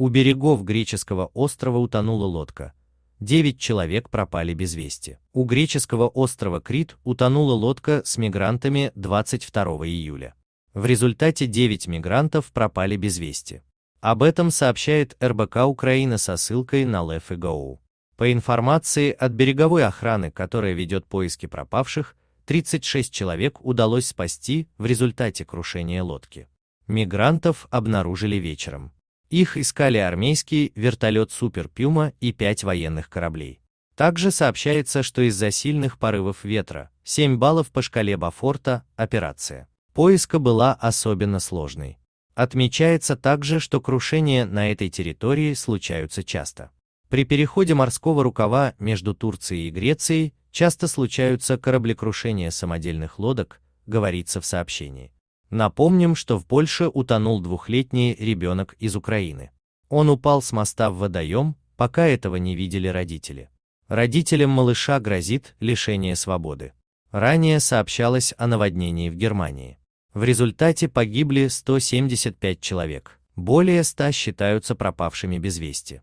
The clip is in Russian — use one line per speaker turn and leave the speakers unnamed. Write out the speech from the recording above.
У берегов греческого острова утонула лодка. Девять человек пропали без вести. У греческого острова Крит утонула лодка с мигрантами 22 июля. В результате 9 мигрантов пропали без вести. Об этом сообщает РБК Украина со ссылкой на Лев и Гоу. По информации от береговой охраны, которая ведет поиски пропавших, 36 человек удалось спасти в результате крушения лодки. Мигрантов обнаружили вечером. Их искали армейский вертолет Супер Пюма и пять военных кораблей. Также сообщается, что из-за сильных порывов ветра, 7 баллов по шкале Бафорта, операция поиска была особенно сложной. Отмечается также, что крушения на этой территории случаются часто. При переходе морского рукава между Турцией и Грецией часто случаются кораблекрушения самодельных лодок, говорится в сообщении. Напомним, что в Польше утонул двухлетний ребенок из Украины. Он упал с моста в водоем, пока этого не видели родители. Родителям малыша грозит лишение свободы. Ранее сообщалось о наводнении в Германии. В результате погибли 175 человек. Более 100 считаются пропавшими без вести.